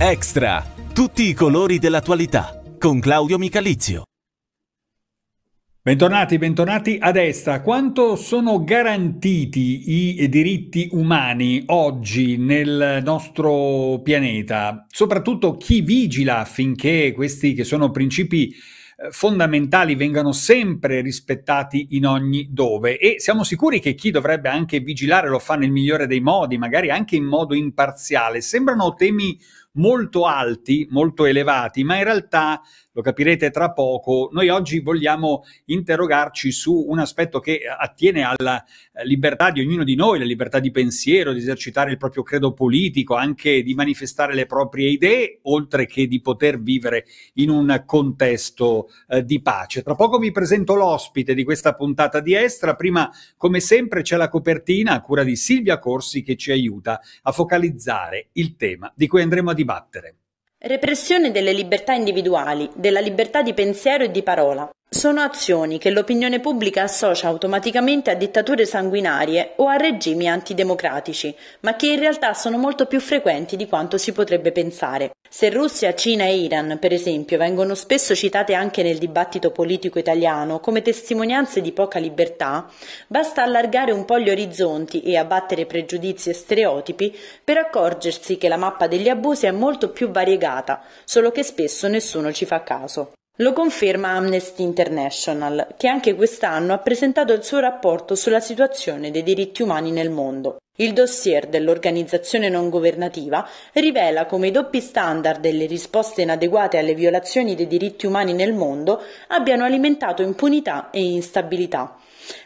Extra, tutti i colori dell'attualità, con Claudio Micalizio. Bentornati, bentornati a destra. Quanto sono garantiti i diritti umani oggi nel nostro pianeta? Soprattutto chi vigila affinché questi che sono principi eh, fondamentali vengano sempre rispettati in ogni dove e siamo sicuri che chi dovrebbe anche vigilare lo fa nel migliore dei modi, magari anche in modo imparziale. Sembrano temi molto alti, molto elevati, ma in realtà lo capirete tra poco, noi oggi vogliamo interrogarci su un aspetto che eh, attiene alla eh, libertà di ognuno di noi, la libertà di pensiero, di esercitare il proprio credo politico, anche di manifestare le proprie idee, oltre che di poter vivere in un contesto eh, di pace. Tra poco vi presento l'ospite di questa puntata di Estra, prima come sempre c'è la copertina a cura di Silvia Corsi che ci aiuta a focalizzare il tema di cui andremo a dibattere. Repressione delle libertà individuali, della libertà di pensiero e di parola. Sono azioni che l'opinione pubblica associa automaticamente a dittature sanguinarie o a regimi antidemocratici, ma che in realtà sono molto più frequenti di quanto si potrebbe pensare. Se Russia, Cina e Iran, per esempio, vengono spesso citate anche nel dibattito politico italiano come testimonianze di poca libertà, basta allargare un po' gli orizzonti e abbattere pregiudizi e stereotipi per accorgersi che la mappa degli abusi è molto più variegata, solo che spesso nessuno ci fa caso. Lo conferma Amnesty International, che anche quest'anno ha presentato il suo rapporto sulla situazione dei diritti umani nel mondo. Il dossier dell'organizzazione non governativa rivela come i doppi standard e le risposte inadeguate alle violazioni dei diritti umani nel mondo abbiano alimentato impunità e instabilità.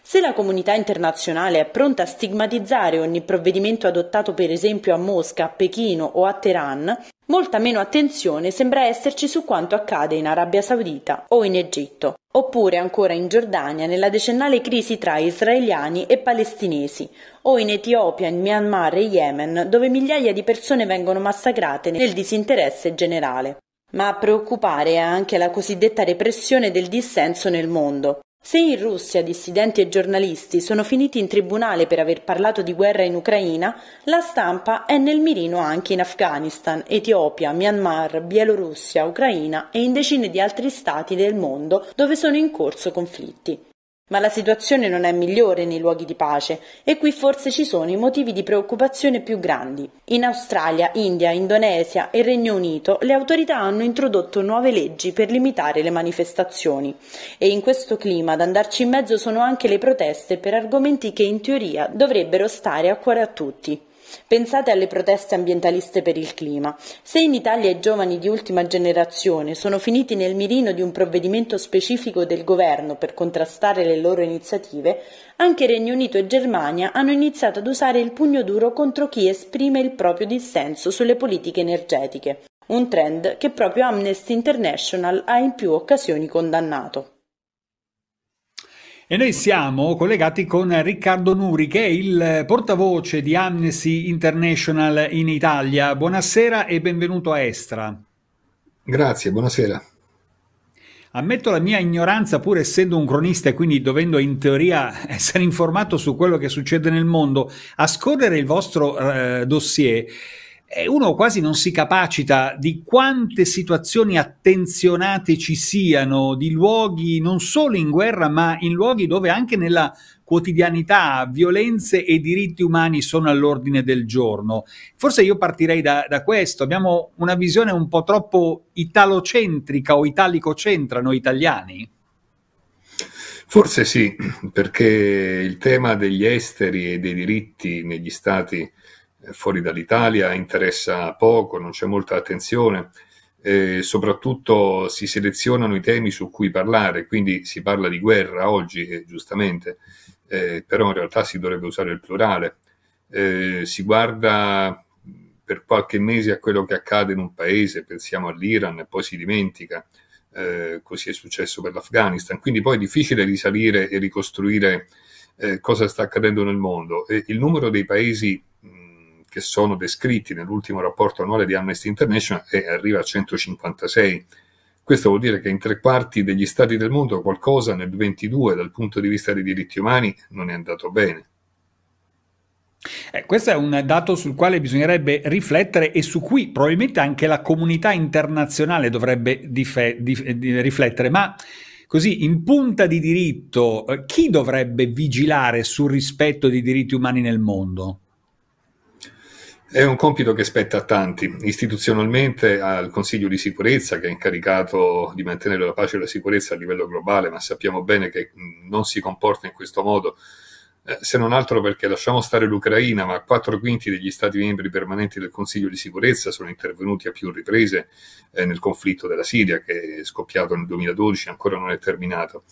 Se la comunità internazionale è pronta a stigmatizzare ogni provvedimento adottato per esempio a Mosca, a Pechino o a Teheran, Molta meno attenzione sembra esserci su quanto accade in Arabia Saudita o in Egitto, oppure ancora in Giordania nella decennale crisi tra israeliani e palestinesi, o in Etiopia, in Myanmar e Yemen, dove migliaia di persone vengono massacrate nel disinteresse generale. Ma a preoccupare è anche la cosiddetta repressione del dissenso nel mondo, se in Russia dissidenti e giornalisti sono finiti in tribunale per aver parlato di guerra in Ucraina, la stampa è nel mirino anche in Afghanistan, Etiopia, Myanmar, Bielorussia, Ucraina e in decine di altri stati del mondo dove sono in corso conflitti. Ma la situazione non è migliore nei luoghi di pace e qui forse ci sono i motivi di preoccupazione più grandi. In Australia, India, Indonesia e Regno Unito le autorità hanno introdotto nuove leggi per limitare le manifestazioni e in questo clima ad andarci in mezzo sono anche le proteste per argomenti che in teoria dovrebbero stare a cuore a tutti. Pensate alle proteste ambientaliste per il clima. Se in Italia i giovani di ultima generazione sono finiti nel mirino di un provvedimento specifico del governo per contrastare le loro iniziative, anche Regno Unito e Germania hanno iniziato ad usare il pugno duro contro chi esprime il proprio dissenso sulle politiche energetiche, un trend che proprio Amnesty International ha in più occasioni condannato. E noi siamo collegati con Riccardo Nuri, che è il portavoce di Amnesty International in Italia. Buonasera e benvenuto a Estra. Grazie, buonasera. Ammetto la mia ignoranza, pur essendo un cronista e quindi dovendo in teoria essere informato su quello che succede nel mondo, a scorrere il vostro eh, dossier uno quasi non si capacita di quante situazioni attenzionate ci siano, di luoghi non solo in guerra, ma in luoghi dove anche nella quotidianità, violenze e diritti umani sono all'ordine del giorno. Forse io partirei da, da questo, abbiamo una visione un po' troppo italocentrica o italico italicocentra noi italiani. Forse sì, perché il tema degli esteri e dei diritti negli stati fuori dall'Italia, interessa poco, non c'è molta attenzione. Eh, soprattutto si selezionano i temi su cui parlare, quindi si parla di guerra oggi, eh, giustamente, eh, però in realtà si dovrebbe usare il plurale. Eh, si guarda per qualche mese a quello che accade in un paese, pensiamo all'Iran, e poi si dimentica, eh, così è successo per l'Afghanistan, quindi poi è difficile risalire e ricostruire cosa sta accadendo nel mondo. il numero dei paesi mh, che sono descritti nell'ultimo rapporto annuale di Amnesty International e arriva a 156. Questo vuol dire che in tre quarti degli stati del mondo qualcosa nel 22 dal punto di vista dei diritti umani non è andato bene. Eh, questo è un dato sul quale bisognerebbe riflettere e su cui probabilmente anche la comunità internazionale dovrebbe riflettere, ma così in punta di diritto eh, chi dovrebbe vigilare sul rispetto dei diritti umani nel mondo? È un compito che spetta a tanti, istituzionalmente al Consiglio di sicurezza che è incaricato di mantenere la pace e la sicurezza a livello globale, ma sappiamo bene che non si comporta in questo modo, eh, se non altro perché lasciamo stare l'Ucraina, ma quattro quinti degli Stati membri permanenti del Consiglio di sicurezza sono intervenuti a più riprese eh, nel conflitto della Siria che è scoppiato nel 2012 e ancora non è terminato.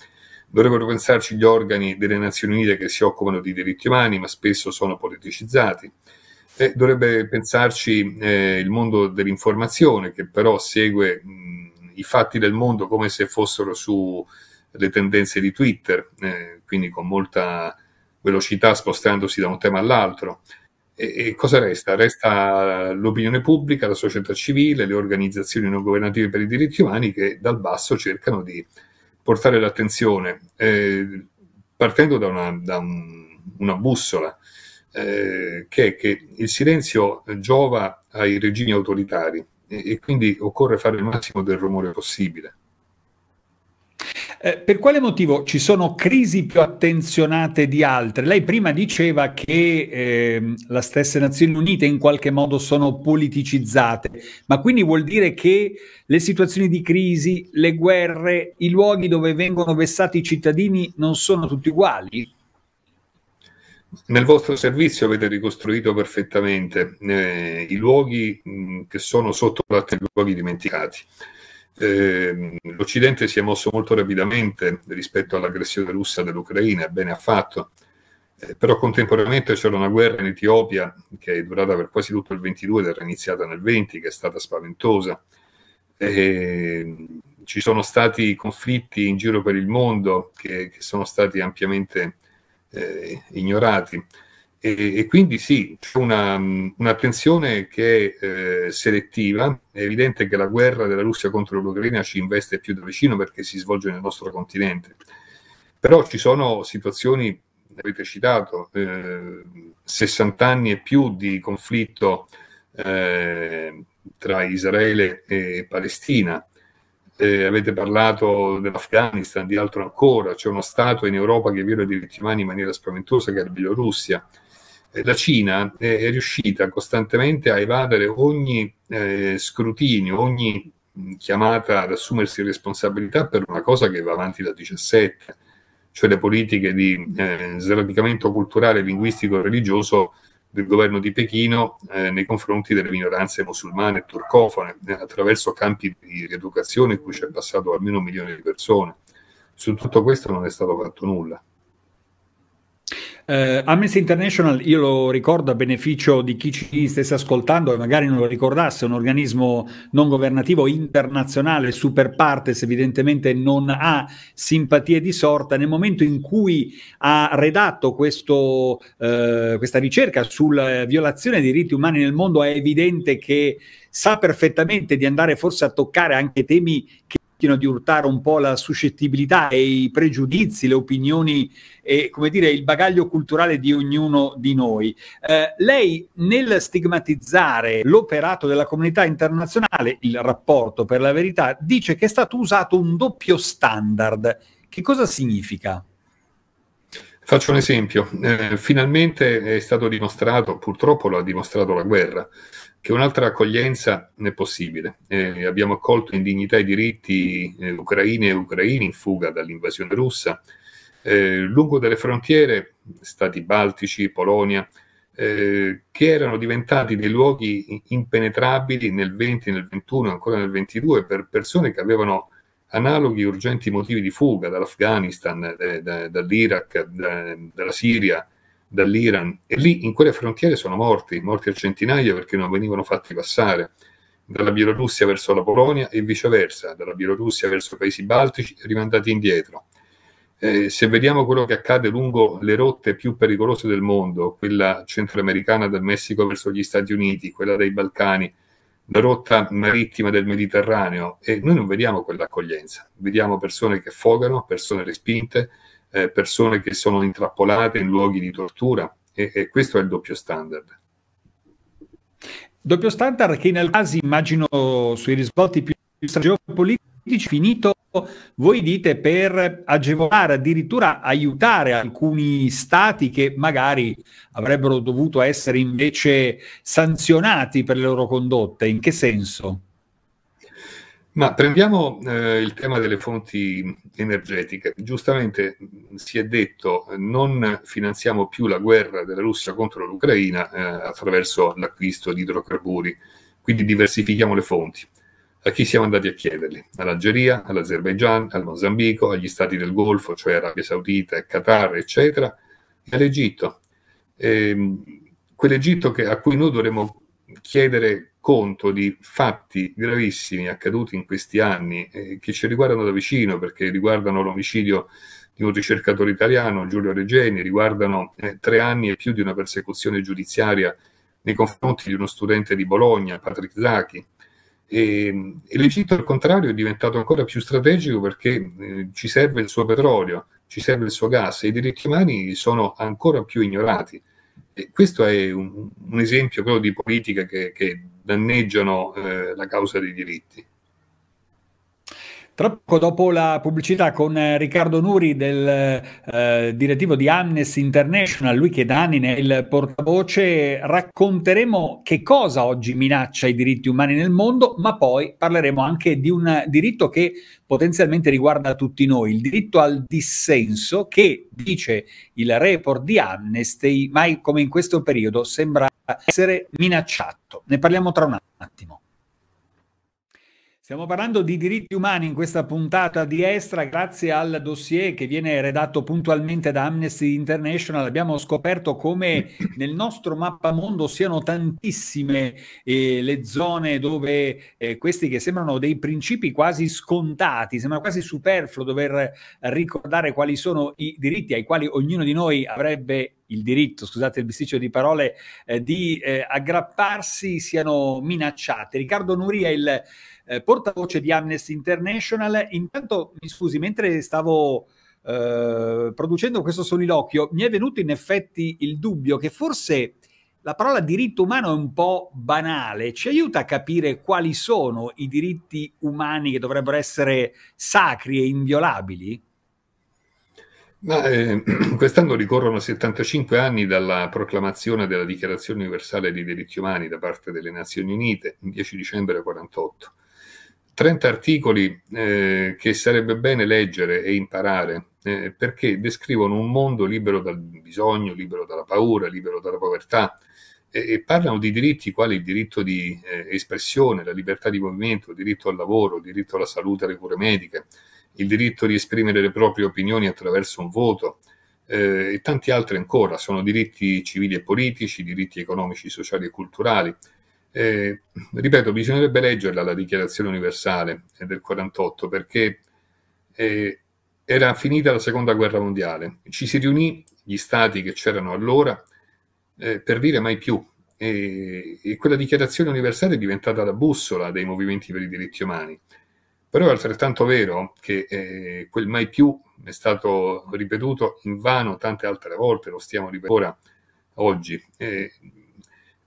Dovrebbero pensarci gli organi delle Nazioni Unite che si occupano di diritti umani, ma spesso sono politicizzati. Eh, dovrebbe pensarci eh, il mondo dell'informazione che però segue mh, i fatti del mondo come se fossero sulle tendenze di Twitter, eh, quindi con molta velocità spostandosi da un tema all'altro. E, e cosa resta? Resta l'opinione pubblica, la società civile, le organizzazioni non governative per i diritti umani che dal basso cercano di portare l'attenzione eh, partendo da una, da un, una bussola eh, che è che il silenzio giova ai regimi autoritari e, e quindi occorre fare il massimo del rumore possibile. Eh, per quale motivo ci sono crisi più attenzionate di altre? Lei prima diceva che eh, le stesse Nazioni Unite in qualche modo sono politicizzate, ma quindi vuol dire che le situazioni di crisi, le guerre, i luoghi dove vengono vessati i cittadini non sono tutti uguali? Nel vostro servizio avete ricostruito perfettamente eh, i luoghi mh, mm, che sono sotto altri luoghi dimenticati. Eh, L'Occidente si è mosso molto rapidamente rispetto all'aggressione russa dell'Ucraina, bene ha fatto, eh, però contemporaneamente c'era una guerra in Etiopia che è durata per quasi tutto il 22 ed era iniziata nel 20, che è stata spaventosa. Ehm, ci sono stati conflitti in giro per il mondo che, che sono stati ampiamente eh, ignorati. E, e, quindi sì, c'è una, una tensione che è eh, selettiva, è evidente che la guerra della Russia contro l'Ucraina ci investe più da vicino perché si svolge nel nostro continente, però ci sono situazioni, avete citato, eh, 60 anni e più di conflitto eh, tra Israele e Palestina, eh, avete parlato dell'Afghanistan, di altro ancora, c'è uno Stato in Europa che viola i diritti umani in maniera spaventosa che è la Bielorussia. Eh, la Cina è, è riuscita costantemente a evadere ogni eh, scrutinio, ogni mm, chiamata ad assumersi responsabilità per una cosa che va avanti da 17, cioè le politiche di eh, sradicamento culturale, linguistico e religioso del governo di Pechino eh, nei confronti delle minoranze musulmane e turcofone eh, attraverso campi di rieducazione in cui c'è passato almeno un milione di persone. Su tutto questo non è stato fatto nulla. Uh, Amnesty International, io lo ricordo a beneficio di chi ci stesse ascoltando e magari non lo ricordasse, è un organismo non governativo internazionale, super partes, evidentemente non ha simpatie di sorta. Nel momento in cui ha redatto questo, uh, questa ricerca sulla violazione dei diritti umani nel mondo, è evidente che sa perfettamente di andare forse a toccare anche temi che cerchino di urtare un po' la suscettibilità e i pregiudizi, le opinioni e come dire il bagaglio culturale di ognuno di noi. Eh, lei nel stigmatizzare l'operato della comunità internazionale, il rapporto per la verità, dice che è stato usato un doppio standard. Che cosa significa? Faccio un esempio. Eh, finalmente è stato dimostrato, purtroppo lo ha dimostrato la guerra, che un'altra accoglienza è possibile. Eh, abbiamo accolto in dignità i diritti eh, ucraini e ucraini in fuga dall'invasione russa. Eh, lungo delle frontiere, stati baltici, Polonia, eh, che erano diventati dei luoghi impenetrabili nel 20, nel 21, ancora nel 22 per persone che avevano analoghi urgenti motivi di fuga dall'Afghanistan, eh, dall'Iraq, dalla Siria, dall'Iran e lì in quelle frontiere sono morti, morti a centinaia perché non venivano fatti passare dalla Bielorussia verso la Polonia e viceversa, dalla Bielorussia verso i paesi baltici rimandati indietro. Eh, se vediamo quello che accade lungo le rotte più pericolose del mondo, quella centroamericana dal Messico verso gli Stati Uniti, quella dei Balcani, la rotta marittima del Mediterraneo, e noi non vediamo quell'accoglienza, vediamo persone che affogano, persone respinte, eh, persone che sono intrappolate in luoghi di tortura e, e questo è il doppio standard. Doppio standard che in alcuni casi immagino sui risvolti più geopolitici finito voi dite per agevolare, addirittura aiutare alcuni stati che magari avrebbero dovuto essere invece sanzionati per le loro condotte. In che senso? Ma prendiamo eh, il tema delle fonti energetiche. Giustamente mm, si è detto eh, non finanziamo più la guerra della Russia contro l'Ucraina eh, attraverso l'acquisto di idrocarburi, quindi diversifichiamo le fonti. A chi siamo andati a chiederle? All'Algeria, all'Azerbaigian, al Mozambico, agli stati del Golfo, cioè Arabia Saudita, Qatar, eccetera, e all'Egitto. Ehm, Quell'Egitto a cui noi dovremmo chiedere conto di fatti gravissimi accaduti in questi anni eh, che ci riguardano da vicino perché riguardano l'omicidio di un ricercatore italiano, Giulio Regeni, riguardano eh, tre anni e più di una persecuzione giudiziaria nei confronti di uno studente di Bologna, Patrick Zachi. l'Egitto al contrario è diventato ancora più strategico perché eh, ci serve il suo petrolio, ci serve il suo gas e i diritti umani sono ancora più ignorati. E questo è un, un esempio quello di politiche che, che danneggiano eh, la causa dei diritti. Tra poco dopo la pubblicità con eh, Riccardo Nuri del eh, direttivo di Amnesty International, lui che da anni è il portavoce, racconteremo che cosa oggi minaccia i diritti umani nel mondo, ma poi parleremo anche di un diritto che potenzialmente riguarda tutti noi, il diritto al dissenso che, dice il report di Amnesty, mai come in questo periodo sembra essere minacciato. Ne parliamo tra un attimo. Stiamo parlando di diritti umani in questa puntata di Estra, grazie al dossier che viene redatto puntualmente da Amnesty International. Abbiamo scoperto come nel nostro mappamondo siano tantissime eh, le zone dove eh, questi che sembrano dei principi quasi scontati, sembra quasi superfluo dover ricordare quali sono i diritti ai quali ognuno di noi avrebbe il diritto, scusate il bisticcio di parole, eh, di eh, aggrapparsi siano minacciati. Riccardo Nuri è il eh, portavoce di Amnesty International. Intanto, mi scusi, mentre stavo eh, producendo questo soliloquio, mi è venuto in effetti il dubbio che forse la parola diritto umano è un po' banale, ci aiuta a capire quali sono i diritti umani che dovrebbero essere sacri e inviolabili? Ma, eh, quest'anno ricorrono 75 anni dalla proclamazione della Dichiarazione universale dei diritti umani da parte delle Nazioni Unite, il 10 dicembre 1948. 30 articoli eh, che sarebbe bene leggere e imparare eh, perché descrivono un mondo libero dal bisogno, libero dalla paura, libero dalla povertà e, e parlano di diritti quali il diritto di eh, espressione, la libertà di movimento, il diritto al lavoro, il diritto alla salute, alle cure mediche, il diritto di esprimere le proprie opinioni attraverso un voto eh, e tanti altri ancora. Sono diritti civili e politici, diritti economici, sociali e culturali eh, ripeto, bisognerebbe leggerla la dichiarazione universale eh, del 48 perché eh, era finita la seconda guerra mondiale. Ci si riunì, gli stati che c'erano allora, eh, per dire mai più. E, e quella dichiarazione universale è diventata la bussola dei movimenti per i diritti umani. Però è altrettanto vero che eh, quel mai più è stato ripetuto in vano tante altre volte, lo stiamo ripetendo ora, oggi. Eh,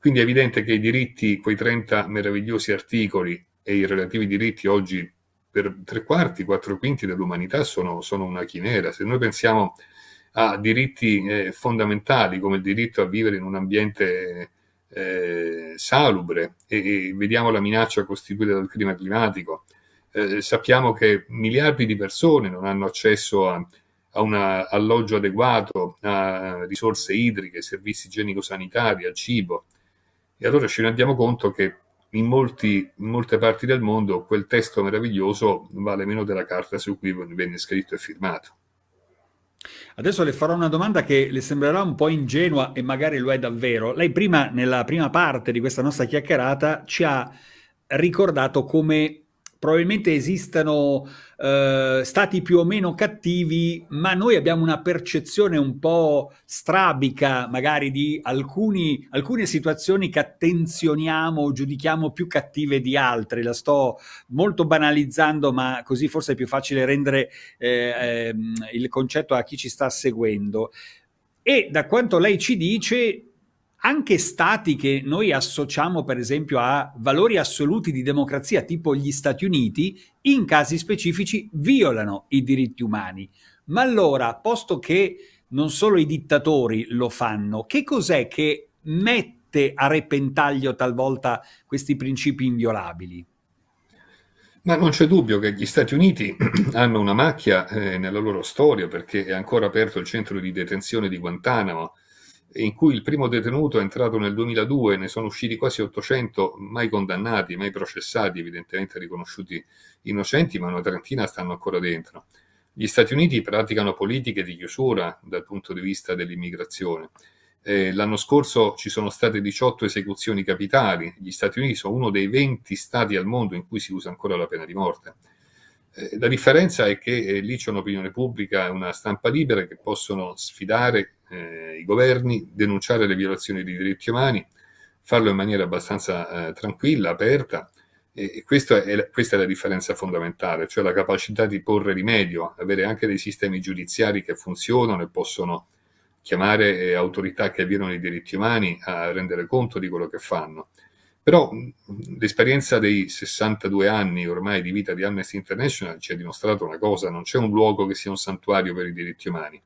quindi è evidente che i diritti, quei 30 meravigliosi articoli e i relativi diritti oggi per tre quarti, quattro quinti dell'umanità sono, sono una chimera. Se noi pensiamo a diritti eh, fondamentali come il diritto a vivere in un ambiente eh, salubre e, e, vediamo la minaccia costituita dal clima climatico, eh, sappiamo che miliardi di persone non hanno accesso a, a un alloggio adeguato, a risorse idriche, servizi igienico-sanitari, al cibo. E allora ci rendiamo conto che in, molti, in, molte parti del mondo quel testo meraviglioso vale meno della carta su cui venne scritto e firmato. Adesso le farò una domanda che le sembrerà un po' ingenua e magari lo è davvero. Lei prima, nella prima parte di questa nostra chiacchierata, ci ha ricordato come probabilmente esistano eh, stati più o meno cattivi, ma noi abbiamo una percezione un po' strabica magari di alcuni, alcune situazioni che attenzioniamo o giudichiamo più cattive di altre. La sto molto banalizzando, ma così forse è più facile rendere eh, eh, il concetto a chi ci sta seguendo. E da quanto lei ci dice, anche stati che noi associamo per esempio a valori assoluti di democrazia tipo gli Stati Uniti, in casi specifici violano i diritti umani. Ma allora, posto che non solo i dittatori lo fanno, che cos'è che mette a repentaglio talvolta questi principi inviolabili? Ma non c'è dubbio che gli Stati Uniti hanno una macchia eh, nella loro storia perché è ancora aperto il centro di detenzione di Guantanamo, in cui il primo detenuto è entrato nel 2002, ne sono usciti quasi 800, mai condannati, mai processati, evidentemente riconosciuti innocenti, ma una trentina stanno ancora dentro. Gli Stati Uniti praticano politiche di chiusura dal punto di vista dell'immigrazione. Eh, l'anno scorso ci sono state 18 esecuzioni capitali, gli Stati Uniti sono uno dei 20 stati al mondo in cui si usa ancora la pena di morte. Eh, la differenza è che eh, lì c'è un'opinione pubblica e una stampa libera che possono sfidare eh, i governi, denunciare le violazioni dei diritti umani, farlo in maniera abbastanza eh, tranquilla, aperta. E questa è, questa è la differenza fondamentale, cioè la capacità di porre rimedio, avere anche dei sistemi giudiziari che funzionano e possono chiamare eh, autorità che violano i diritti umani a rendere conto di quello che fanno. Però l'esperienza dei 62 anni ormai di vita di Amnesty International ci ha dimostrato una cosa, non c'è un luogo che sia un santuario per i diritti umani.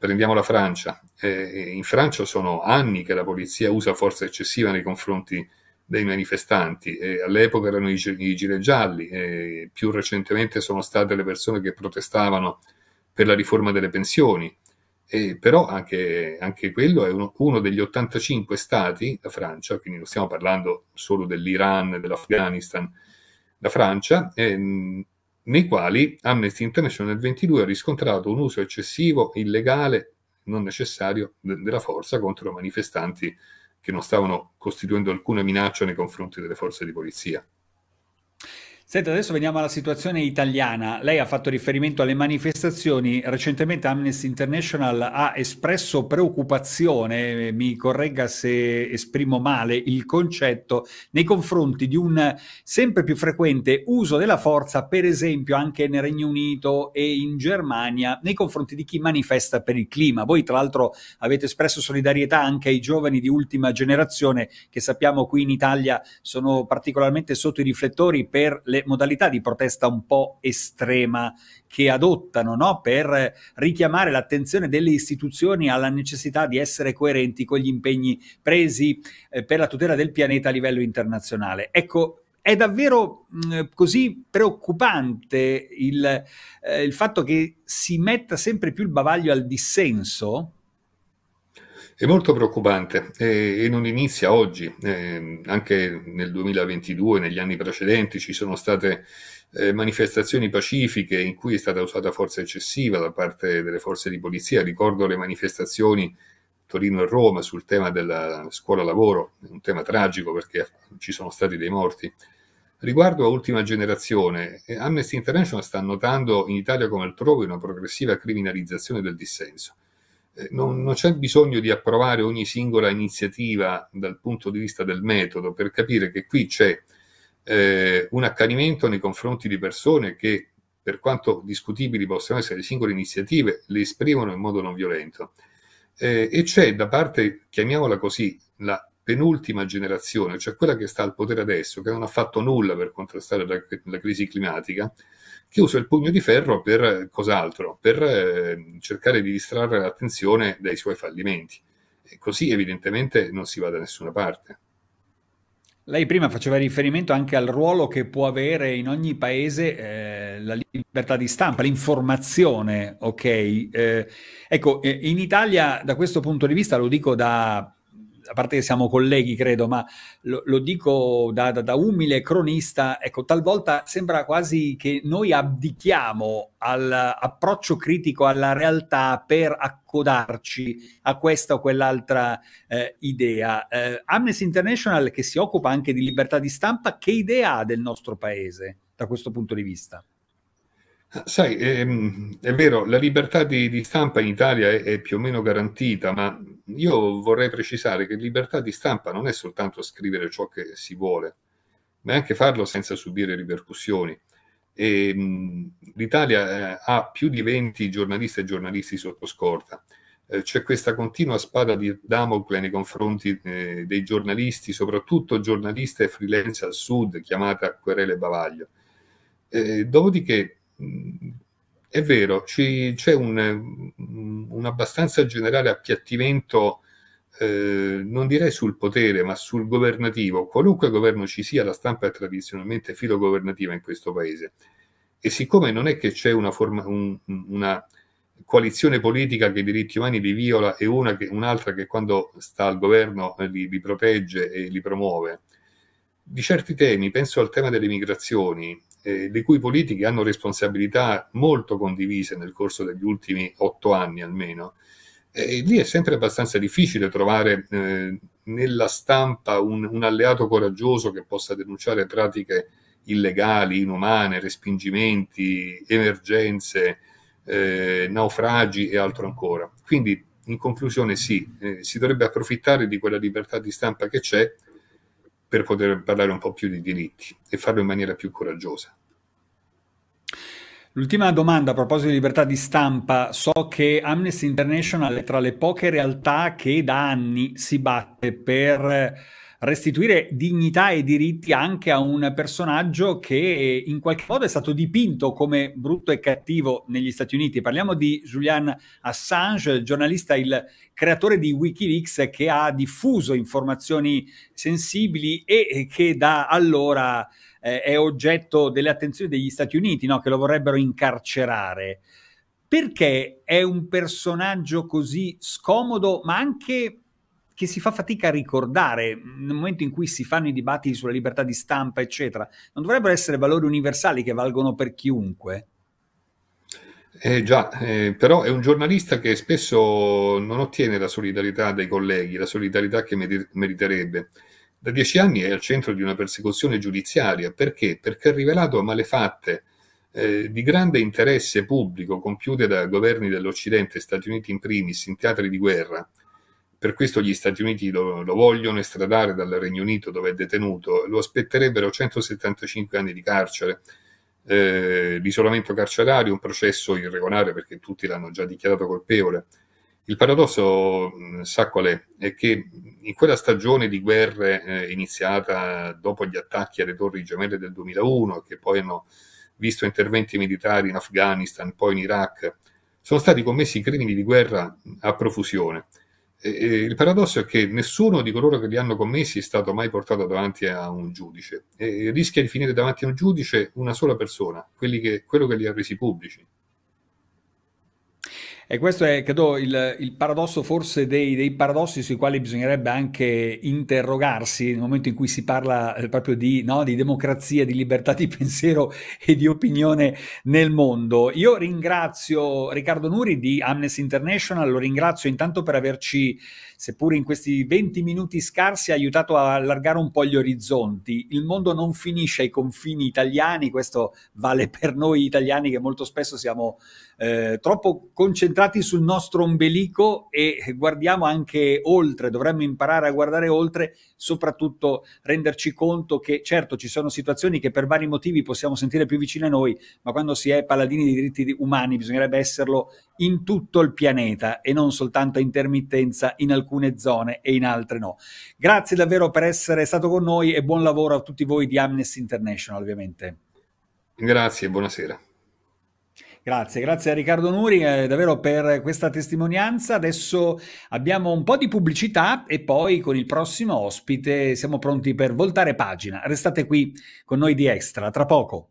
Prendiamo la Francia. Eh, eh, in Francia sono anni che la polizia usa forza eccessiva nei confronti dei manifestanti. Eh, all'epoca erano i, i gilet gialli, eh, più recentemente sono state le persone che protestavano per la riforma delle pensioni. Eh, però anche, anche, quello è uno, uno, degli 85 stati, la Francia, quindi non stiamo parlando solo dell'Iran, dell'Afghanistan, la Francia, Eh, nei quali Amnesty International nel 22 ha riscontrato un uso eccessivo, illegale, non necessario de- della forza contro manifestanti che non stavano costituendo alcuna minaccia nei confronti delle forze di polizia. Senta, adesso veniamo alla situazione italiana. Lei ha fatto riferimento alle manifestazioni. Recentemente Amnesty International ha espresso preoccupazione, eh, mi corregga se esprimo male il concetto, nei confronti di un sempre più frequente uso della forza, per esempio anche nel Regno Unito e in Germania, nei confronti di chi manifesta per il clima. Voi tra l'altro avete espresso solidarietà anche ai giovani di ultima generazione che sappiamo qui in Italia sono particolarmente sotto i riflettori per le delle modalità di protesta un po' estrema che adottano no? per richiamare l'attenzione delle istituzioni alla necessità di essere coerenti con gli impegni presi eh, per la tutela del pianeta a livello internazionale. Ecco, è davvero mh, mm, così preoccupante il, eh, il fatto che si metta sempre più il bavaglio al dissenso? È molto preoccupante e, non inizia oggi, eh, anche nel 2022, negli anni precedenti ci sono state eh, manifestazioni pacifiche in cui è stata usata forza eccessiva da parte delle forze di polizia. Ricordo le manifestazioni Torino e Roma sul tema della scuola lavoro, un tema tragico perché ci sono stati dei morti. Riguardo a ultima generazione, eh, Amnesty International sta notando in Italia come altrove una progressiva criminalizzazione del dissenso. Eh, non, non c'è bisogno di approvare ogni singola iniziativa dal punto di vista del metodo per capire che qui c'è eh, un accanimento nei confronti di persone che, per quanto discutibili possano essere le singole iniziative, le esprimono in modo non violento. Eh, e c'è da parte, chiamiamola così, la penultima generazione, cioè quella che sta al potere adesso, che non ha fatto nulla per contrastare la, la crisi climatica, che usa il pugno di ferro per eh, cos'altro, per eh, cercare di distrarre l'attenzione dai suoi fallimenti. E così evidentemente non si va da nessuna parte. Lei prima faceva riferimento anche al ruolo che può avere in ogni paese eh, la libertà di stampa, l'informazione, ok? Eh, ecco, eh, in Italia da questo punto di vista, lo dico da a parte che siamo colleghi, credo, ma lo, lo dico da, da, da, umile cronista, ecco, talvolta sembra quasi che noi abdichiamo all'approccio critico alla realtà per accodarci a questa o quell'altra eh, idea. Eh, Amnesty International, che si occupa anche di libertà di stampa, che idea ha del nostro paese da questo punto di vista? Sai, è, ehm, è vero, la libertà di, di stampa in Italia è, è, più o meno garantita, ma io vorrei precisare che libertà di stampa non è soltanto scrivere ciò che si vuole, ma è anche farlo senza subire ripercussioni. E, ehm, L'Italia eh, ha più di 20 giornalisti e giornalisti sotto scorta. Eh, c'è questa continua spada di Damocle nei confronti eh, dei giornalisti, soprattutto giornaliste freelance al sud, chiamata querele bavaglio. dopodiché Mm, è vero, ci, c'è un, mm, un, abbastanza generale appiattimento, eh, non direi sul potere, ma sul governativo. Qualunque governo ci sia, la stampa è tradizionalmente filogovernativa in questo paese. E siccome non è che c'è una, forma, un, una coalizione politica che i diritti umani li viola e una che, un'altra che quando sta al governo eh, li, li protegge e li promuove, di certi temi, penso al tema delle migrazioni, eh, le cui politiche hanno responsabilità molto condivise nel corso degli ultimi otto anni almeno. E lì è sempre abbastanza difficile trovare eh, nella stampa un, un, alleato coraggioso che possa denunciare pratiche illegali, inumane, respingimenti, emergenze, eh, naufragi e altro ancora. Quindi, in conclusione, sì, eh, si dovrebbe approfittare di quella libertà di stampa che c'è per poter parlare un po' più di diritti e farlo in maniera più coraggiosa. L'ultima domanda a proposito di libertà di stampa. So che Amnesty International è tra le poche realtà che da anni si batte per restituire dignità e diritti anche a un personaggio che eh, in qualche modo è stato dipinto come brutto e cattivo negli Stati Uniti. Parliamo di Julian Assange, giornalista, il creatore di Wikileaks che ha diffuso informazioni sensibili e eh, che da allora eh, è oggetto delle attenzioni degli Stati Uniti, no? che lo vorrebbero incarcerare. Perché è un personaggio così scomodo, ma anche che si fa fatica a ricordare mm, nel momento in cui si fanno i dibattiti sulla libertà di stampa, eccetera. Non dovrebbero essere valori universali che valgono per chiunque? Eh già, eh, però è un giornalista che spesso non ottiene la solidarietà dei colleghi, la solidarietà che meriterebbe. Da dieci anni è al centro di una persecuzione giudiziaria perché? Perché ha rivelato malefatte eh, di grande interesse pubblico compiute da governi dell'Occidente, Stati Uniti in primis, in teatri di guerra, per questo gli Stati Uniti lo, lo vogliono estradare dal Regno Unito dove è detenuto, lo aspetterebbero 175 anni di carcere, eh, l'isolamento carcerario, un processo irregolare perché tutti l'hanno già dichiarato colpevole. Il paradosso, mm, sa qual è? È che in quella stagione di guerre eh, iniziata dopo gli attacchi alle torri gemelle del 2001, che poi hanno visto interventi militari in Afghanistan, poi in Iraq, sono stati commessi crimini di guerra a profusione. E, e il paradosso è che nessuno di coloro che li hanno commessi è stato mai portato davanti a un giudice e rischia di finire davanti a un giudice una sola persona, che, quello che li ha resi pubblici. E questo è, credo, il, il paradosso forse dei, dei, paradossi sui quali bisognerebbe anche interrogarsi nel momento in cui si parla eh, proprio di, no, di democrazia, di libertà di pensiero e di opinione nel mondo. Io ringrazio Riccardo Nuri di Amnesty International, lo ringrazio intanto per averci seppur in questi 20 minuti scarsi, ha aiutato a allargare un po' gli orizzonti. Il mondo non finisce ai confini italiani, questo vale per noi italiani che molto spesso siamo eh, troppo concentrati sul nostro ombelico e guardiamo anche oltre, dovremmo imparare a guardare oltre, soprattutto renderci conto che certo ci sono situazioni che per vari motivi possiamo sentire più vicine a noi, ma quando si è paladini di diritti umani bisognerebbe esserlo in tutto il pianeta e non soltanto a intermittenza in alcune zone e in altre no. Grazie davvero per essere stato con noi e buon lavoro a tutti voi di Amnesty International, ovviamente. Grazie, e buonasera. Grazie, grazie a Riccardo Nuri eh, davvero per questa testimonianza. Adesso abbiamo un po' di pubblicità e poi con il prossimo ospite siamo pronti per voltare pagina. Restate qui con noi di Extra, tra poco.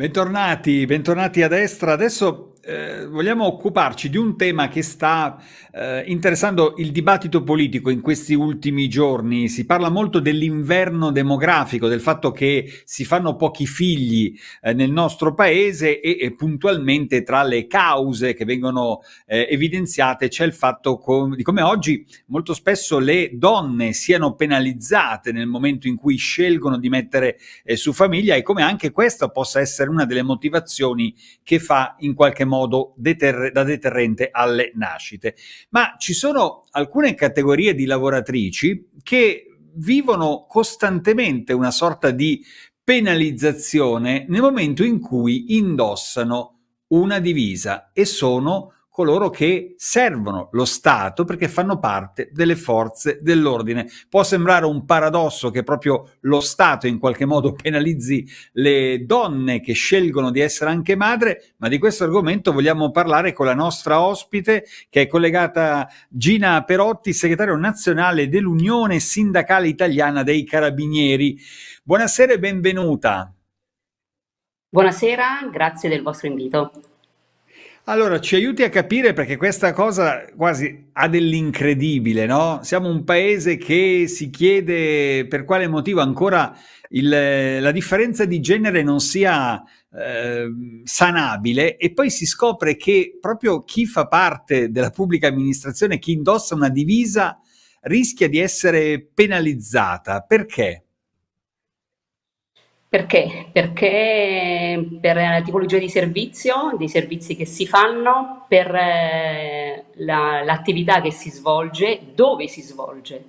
Bentornati, bentornati a destra. Adesso eh, vogliamo occuparci di un tema che sta eh, interessando il dibattito politico in questi ultimi giorni. Si parla molto dell'inverno demografico, del fatto che si fanno pochi figli eh, nel nostro paese e, e, puntualmente tra le cause che vengono eh, evidenziate c'è il fatto com- di come oggi molto spesso le donne siano penalizzate nel momento in cui scelgono di mettere eh, su famiglia e come anche questa possa essere una delle motivazioni che fa in qualche modo modo deterre, da deterrente alle nascite. Ma ci sono alcune categorie di lavoratrici che vivono costantemente una sorta di penalizzazione nel momento in cui indossano una divisa e sono coloro che servono lo Stato perché fanno parte delle forze dell'ordine. Può sembrare un paradosso che proprio lo Stato in qualche modo penalizzi le donne che scelgono di essere anche madre, ma di questo argomento vogliamo parlare con la nostra ospite che è collegata Gina Perotti, segretario nazionale dell'Unione Sindacale Italiana dei Carabinieri. Buonasera e benvenuta. Buonasera, grazie del vostro invito. Allora, ci aiuti a capire perché questa cosa quasi ha dell'incredibile, no? Siamo un paese che si chiede per quale motivo ancora il, eh, la differenza di genere non sia eh, sanabile e poi si scopre che proprio chi fa parte della pubblica amministrazione, chi indossa una divisa, rischia di essere penalizzata. Perché? Perché? Perché per la tipologia di servizio, dei servizi che si fanno, per eh, la, l'attività che si svolge, dove si svolge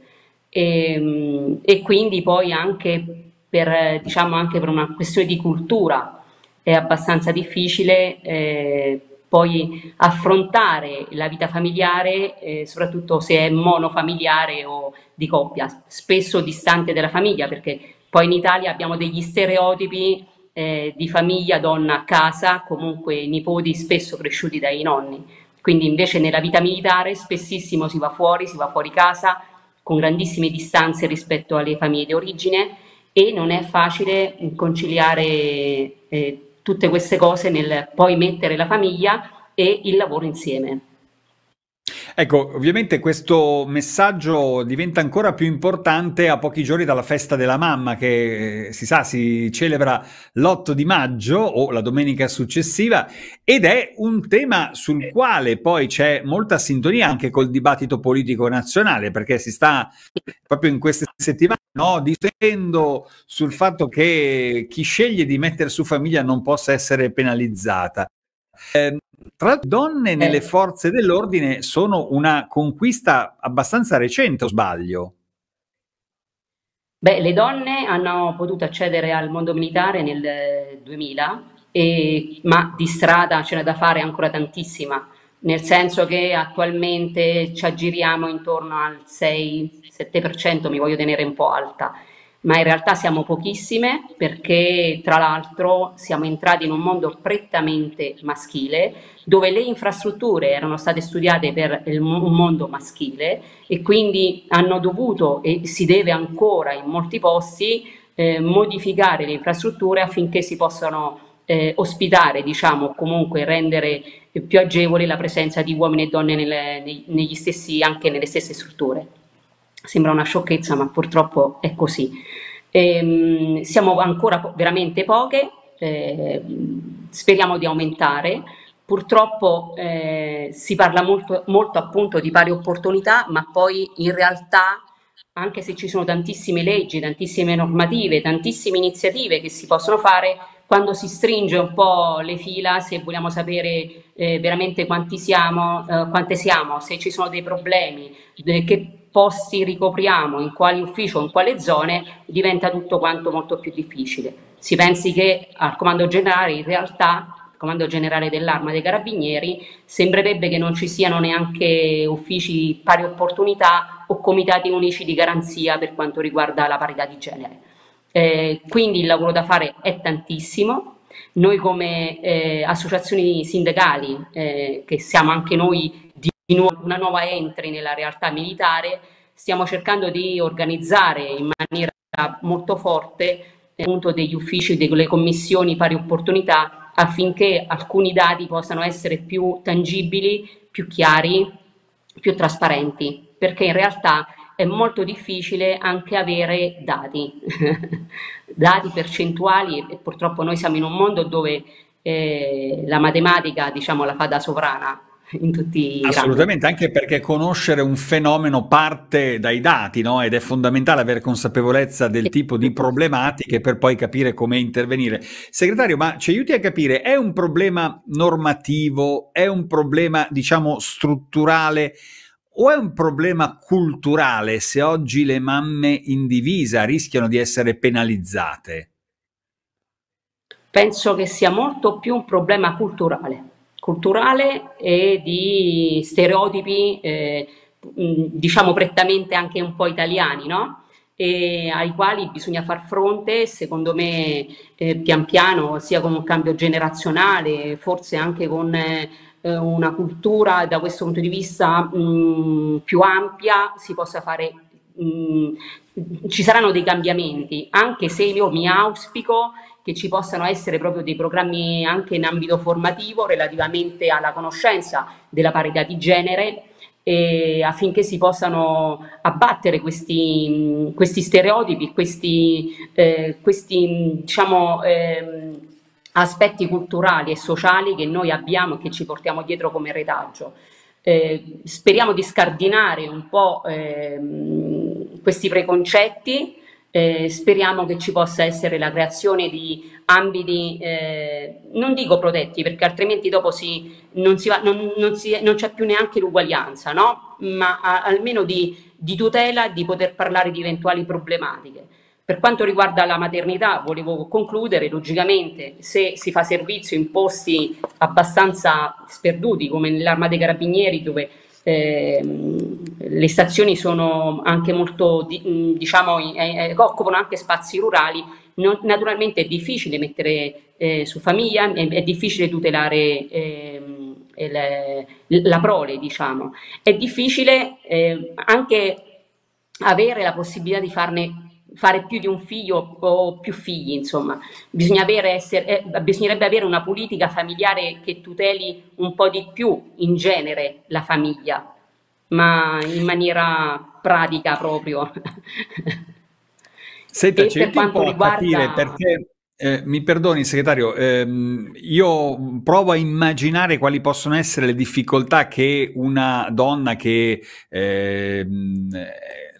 e, ehm, e quindi poi anche per, diciamo, anche per, una questione di cultura è abbastanza difficile eh, poi affrontare la vita familiare, eh, soprattutto se è monofamiliare o di coppia, spesso distante dalla famiglia perché poi in Italia abbiamo degli stereotipi eh, di famiglia, donna a casa, comunque nipoti spesso cresciuti dai nonni. Quindi invece nella vita militare spessissimo si va fuori, si va fuori casa, con grandissime distanze rispetto alle famiglie di origine e non è facile conciliare eh, tutte queste cose nel poi mettere la famiglia e il lavoro insieme. Ecco, ovviamente questo messaggio diventa ancora più importante a pochi giorni dalla festa della mamma che eh, si sa si celebra l'8 di maggio o la domenica successiva ed è un tema sul eh. quale poi c'è molta sintonia anche col dibattito politico nazionale perché si sta proprio in queste settimane no, dicendo sul fatto che chi sceglie di mettere su famiglia non possa essere penalizzata. Eh, tra donne nelle eh. forze dell'ordine sono una conquista abbastanza recente, o sbaglio? Beh, le donne hanno potuto accedere al mondo militare nel 2000, e, ma di strada ce n'è da fare ancora tantissima, nel senso che attualmente ci aggiriamo intorno al 6-7%, mi voglio tenere un po' alta ma in realtà siamo pochissime perché tra l'altro siamo entrati in un mondo prettamente maschile dove le infrastrutture erano state studiate per il, un mondo maschile e quindi hanno dovuto e si deve ancora in molti posti eh, modificare le infrastrutture affinché si possano eh, ospitare, diciamo, comunque rendere più agevole la presenza di uomini e donne nelle, negli stessi, anche nelle stesse strutture. Sembra una sciocchezza, ma purtroppo è così. Ehm, siamo ancora po veramente poche, eh, speriamo di aumentare. Purtroppo eh, si parla molto, molto appunto di pari opportunità, ma poi in realtà anche se ci sono tantissime leggi, tantissime normative, tantissime iniziative che si possono fare, quando si stringe un po' le fila, se vogliamo sapere eh, veramente quanti siamo, eh, quante siamo, se ci sono dei problemi, de, eh, che posti ricopriamo, in quale ufficio, in quale zone, diventa tutto quanto molto più difficile. Si pensi che al comando generale in realtà comando generale dell'arma dei carabinieri, sembrerebbe che non ci siano neanche uffici pari opportunità o comitati unici di garanzia per quanto riguarda la parità di genere. Eh, quindi il lavoro da fare è tantissimo. Noi come eh, associazioni sindacali, eh, che siamo anche noi di una nuova entry nella realtà militare, stiamo cercando di organizzare in maniera molto forte appunto degli uffici, delle commissioni pari opportunità affinché alcuni dati possano essere più tangibili, più chiari, più trasparenti, perché in realtà è molto difficile anche avere dati, dati percentuali e purtroppo noi siamo in un mondo dove eh, la matematica diciamo la fa da sovrana in tutti i Assolutamente, grandi. anche perché conoscere un fenomeno parte dai dati, no? Ed è fondamentale avere consapevolezza del tipo di problematiche per poi capire come intervenire. Segretario, ma ci aiuti a capire, è un problema normativo, è un problema, diciamo, strutturale? O è un problema culturale se oggi le mamme in divisa rischiano di essere penalizzate? Penso che sia molto più un problema culturale culturale e di stereotipi, eh, mm, diciamo prettamente anche un po' italiani, no? ai quali bisogna far fronte, secondo me, eh, pian piano, sia con un cambio generazionale, forse anche con eh, una cultura da questo punto di vista mh, mm, più ampia, si possa fare. Mh, mm, ci saranno dei cambiamenti, anche se io mi auspico che ci possano essere proprio dei programmi anche in ambito formativo relativamente alla conoscenza della parità di genere affinché si possano abbattere questi, questi stereotipi, questi, eh, questi diciamo, eh, aspetti culturali e sociali che noi abbiamo e che ci portiamo dietro come retaggio. Eh, speriamo di scardinare un po' ehm, questi preconcetti eh, speriamo che ci possa essere la creazione di ambiti, eh, non dico protetti, perché altrimenti dopo si, non, va, non, non, si, non, c'è più neanche l'uguaglianza, no? ma a, almeno di, di tutela e di poter parlare di eventuali problematiche. Per quanto riguarda la maternità, volevo concludere, logicamente, se si fa servizio in posti abbastanza sperduti, come nell'Arma dei Carabinieri, dove Ehm, le stazioni sono anche molto, diciamo, eh, eh, occupano anche spazi rurali, non, naturalmente è difficile mettere eh, su famiglia, è, è difficile tutelare ehm, le, la prole, diciamo. È difficile ehm, anche avere la possibilità di farne fare più di un figlio o più figli, insomma. Bisogna avere, essere, eh, bisognerebbe avere una politica familiare che tuteli un po' di più in genere la famiglia, ma in maniera pratica proprio. Senta, ci aiuti un po' riguarda... capire perché... Eh, mi perdoni, segretario, ehm, io provo a immaginare quali possono essere le difficoltà che una donna che ehm,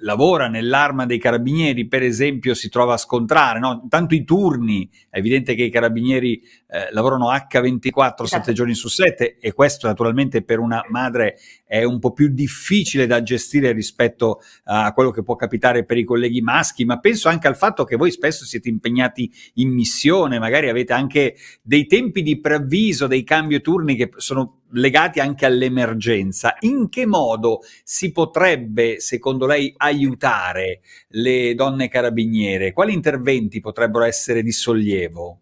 lavora nell'arma dei carabinieri, per esempio, si trova a scontrare, no? Tanto i turni, è evidente che i carabinieri eh, lavorano H24 7 certo. giorni su 7 e questo naturalmente per una madre è un po' più difficile da gestire rispetto a quello che può capitare per i colleghi maschi, ma penso anche al fatto che voi spesso siete impegnati in missione, magari avete anche dei tempi di preavviso, dei cambio turni che sono legati anche all'emergenza, in che modo si potrebbe, secondo lei, aiutare le donne carabiniere? Quali interventi potrebbero essere di sollievo?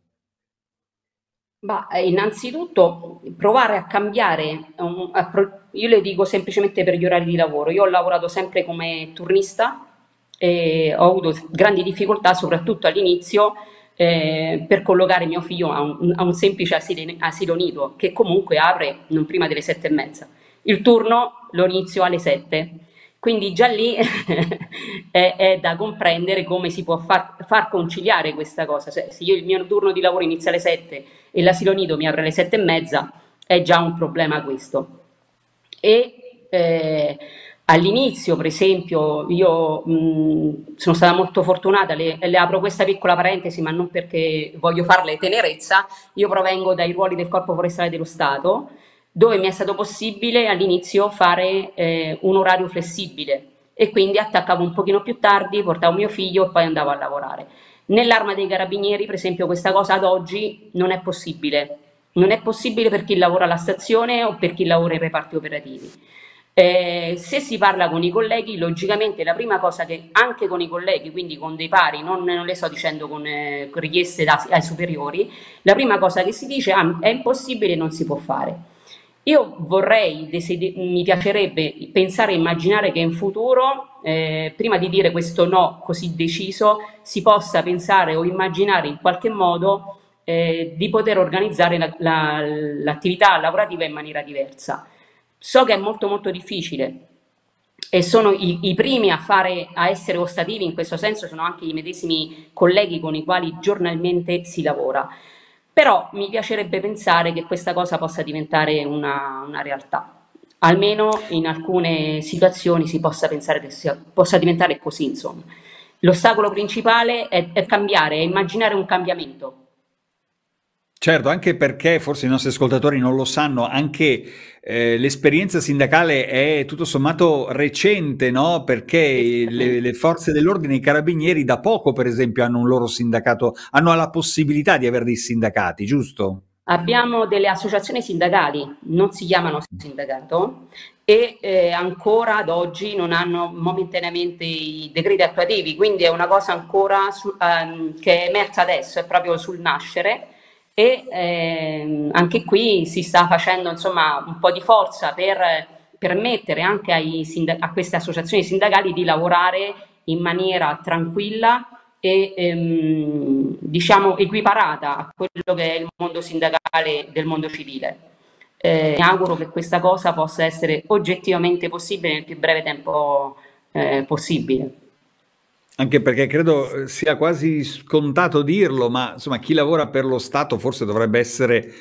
Bah, eh, innanzitutto provare a cambiare, um, a pro- io le dico semplicemente per gli orari di lavoro, io ho lavorato sempre come turnista e ho avuto grandi difficoltà soprattutto all'inizio eh, per collocare mio figlio a un, a un semplice asilo, asilo, nido che comunque apre non prima delle sette e mezza. Il turno lo inizio alle sette, quindi già lì è, è, da comprendere come si può far, far conciliare questa cosa. Se, se, io il mio turno di lavoro inizia alle sette e l'asilo nido mi apre alle sette e mezza, è già un problema questo. E, eh, All'inizio, per esempio, io mh, sono stata molto fortunata, le, le, apro questa piccola parentesi, ma non perché voglio farle tenerezza, io provengo dai ruoli del Corpo Forestale dello Stato, dove mi è stato possibile all'inizio fare eh, un orario flessibile e quindi attaccavo un pochino più tardi, portavo mio figlio e poi andavo a lavorare. Nell'arma dei carabinieri, per esempio, questa cosa ad oggi non è possibile. Non è possibile per chi lavora alla stazione o per chi lavora ai reparti operativi. Eh, se si parla con i colleghi, logicamente la prima cosa che anche con i colleghi, quindi con dei pari, non, non le sto dicendo con, eh, richieste da, ai superiori, la prima cosa che si dice ah, è impossibile, non si può fare. Io vorrei, mi piacerebbe pensare e immaginare che in futuro, eh, prima di dire questo no così deciso, si possa pensare o immaginare in qualche modo eh, di poter organizzare l'attività la, la, lavorativa in maniera diversa. So che è molto molto difficile e sono i, i primi a, fare, a essere ostativi in questo senso, sono anche i medesimi colleghi con i quali giornalmente si lavora. Però mi piacerebbe pensare che questa cosa possa diventare una, una realtà. Almeno in alcune situazioni si possa pensare che sia, possa diventare così, insomma. L'ostacolo principale è, è cambiare, è immaginare un cambiamento, Certo, anche perché forse i nostri ascoltatori non lo sanno, anche eh, l'esperienza sindacale è tutto sommato recente, no? Perché le, le, forze dell'ordine, i carabinieri da poco, per esempio, hanno un loro sindacato, hanno la possibilità di avere dei sindacati, giusto? Abbiamo delle associazioni sindacali, non si chiamano sindacato e eh, ancora ad oggi non hanno momentaneamente i decreti attuativi, quindi è una cosa ancora su, um, che è emersa adesso, è proprio sul nascere e ehm, anche qui si sta facendo insomma un po' di forza per permettere anche sindac- a queste associazioni sindacali di lavorare in maniera tranquilla e ehm, diciamo equiparata a quello che è il mondo sindacale del mondo civile. Eh, mi auguro che questa cosa possa essere oggettivamente possibile nel più breve tempo eh, possibile. Anche perché credo eh, sia quasi scontato dirlo, ma insomma chi lavora per lo Stato forse dovrebbe essere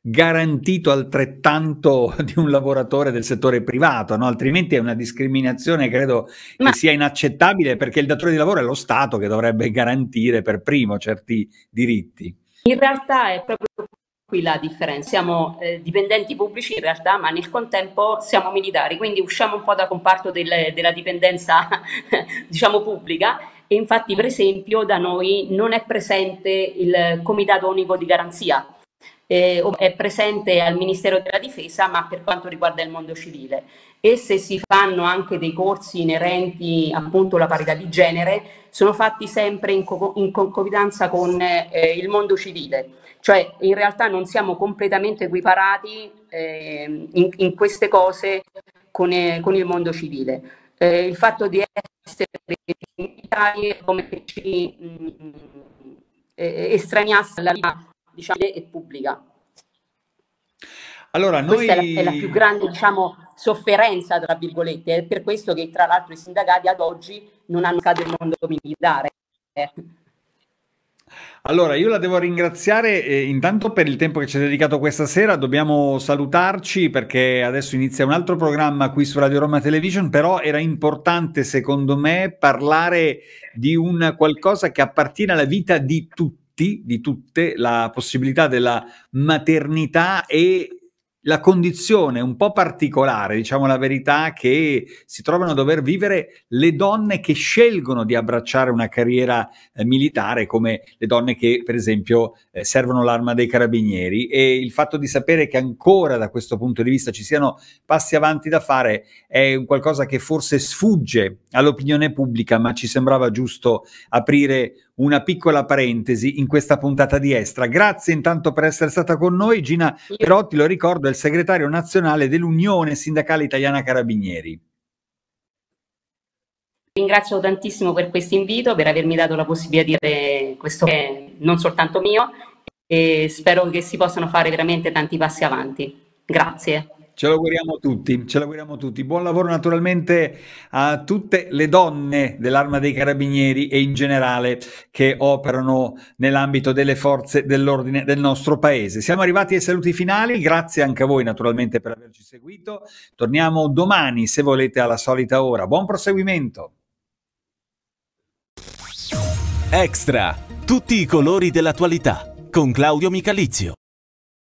garantito altrettanto di un lavoratore del settore privato, no? altrimenti è una discriminazione credo ma... che sia inaccettabile perché il datore di lavoro è lo Stato che dovrebbe garantire per primo certi diritti. In realtà è proprio qui la differenza. Siamo eh, dipendenti pubblici in realtà, ma nel contempo siamo militari, quindi usciamo un po' dal comparto del, della dipendenza, diciamo, pubblica. E infatti, per esempio, da noi non è presente il Comitato Unico di Garanzia, eh, è presente al Ministero della Difesa, ma per quanto riguarda il mondo civile. E se si fanno anche dei corsi inerenti appunto alla parità di genere, sono fatti sempre in, co- in concomitanza con eh, il mondo civile. Cioè in realtà non siamo completamente equiparati eh, in, in, queste cose con, eh, con il mondo civile. Eh, il fatto di essere in Italia come ci mh, mm, mm, eh, estraniasse alla vita diciamo, e pubblica. Allora, noi... Questa è la, è la più grande diciamo, sofferenza, tra virgolette, è per questo che tra l'altro i sindacati ad oggi non hanno caduto il mondo militare. Allora, io la devo ringraziare eh, intanto per il tempo che ci ha dedicato questa sera. Dobbiamo salutarci perché adesso inizia un altro programma qui su Radio Roma Television, però era importante secondo me parlare di un qualcosa che appartiene alla vita di tutti tutti, di tutte, la possibilità della maternità e la condizione un po' particolare, diciamo la verità, che si trovano a dover vivere le donne che scelgono di abbracciare una carriera eh, militare, come le donne che per esempio eh, servono l'arma dei carabinieri. E il fatto di sapere che ancora da questo punto di vista ci siano passi avanti da fare è qualcosa che forse sfugge all'opinione pubblica, ma ci sembrava giusto aprire una piccola parentesi in questa puntata di Estra. Grazie intanto per essere stata con noi. Gina Perotti, lo ricordo, è il segretario nazionale dell'Unione Sindacale Italiana Carabinieri. Ringrazio tantissimo per questo invito, per avermi dato la possibilità di dire questo che è non soltanto mio e spero che si possano fare veramente tanti passi avanti. Grazie. Ce l'auguriamo tutti, ce l'auguriamo tutti. Buon lavoro naturalmente a tutte le donne dell'Arma dei Carabinieri e in generale che operano nell'ambito delle forze dell'ordine del nostro paese. Siamo arrivati ai saluti finali, grazie anche a voi naturalmente per averci seguito. Torniamo domani se volete alla solita ora. Buon proseguimento. Extra, tutti i colori dell'attualità con Claudio Micalizio.